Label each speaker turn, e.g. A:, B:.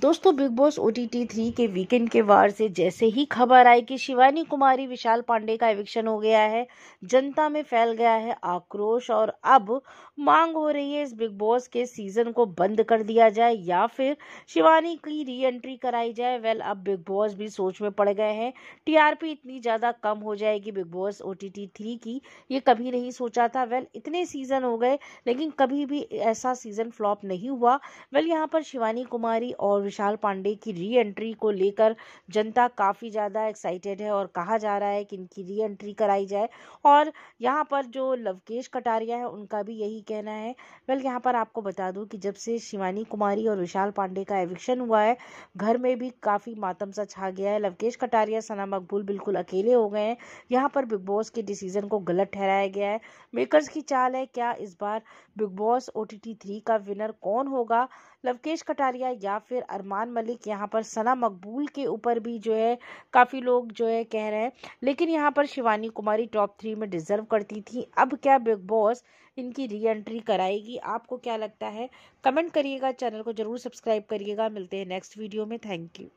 A: दोस्तों Bigg Boss O T T three के weekend के वार से जैसे ही खबर आई कि शिवानी कुमारी विशाल पांडे का एविक्शन हो गया है जनता में फैल गया है आक्रोश और अब मांग हो रही है इस बिग बॉस के सीजन को बंद कर दिया जाए या फिर शिवानी की री एंट्री कराई जाए वेल अब बिग बॉस भी सोच में पड़ गए हैं टीआरपी इतनी ज़्यादा कम हो जाएगी Bigg Boss O T T three की ये कभी नहीं सोचा था वेल इतने सीज़न हो गए लेकिन कभी भी ऐसा सीज़न फ्लॉप नहीं हुआ वेल यहाँ पर शिवानी कुमारी और विशाल पांडे की री एंट्री को लेकर जनता काफ़ी ज़्यादा एक्साइटेड है और कहा जा रहा है कि इनकी री एंट्री कराई जाए और यहाँ पर जो लवकेश कटारिया है उनका भी यही कहना है वेल यहाँ पर आपको बता दूँ कि जब से शिवानी कुमारी और विशाल पांडे का एविक्शन हुआ है घर में भी काफ़ी मातम सा छा गया है लवकेश कटारिया सना मकबूल बिल्कुल अकेले हो गए हैं यहाँ पर बिग बॉस के डिसीजन को गलत ठहराया गया है मेकर्स की चाल है क्या इस बार Bigg Boss O T T का विनर कौन होगा लवकेश कटारिया या फिर अरमान मलिक यहाँ पर सना मकबूल के ऊपर भी जो है काफ़ी लोग जो है कह रहे हैं लेकिन यहाँ पर शिवानी कुमारी टॉप थ्री में डिज़र्व करती थी अब क्या बिग बॉस इनकी री एंट्री कराएगी आपको क्या लगता है कमेंट करिएगा चैनल को ज़रूर सब्सक्राइब करिएगा मिलते हैं नेक्स्ट वीडियो में थैंक यू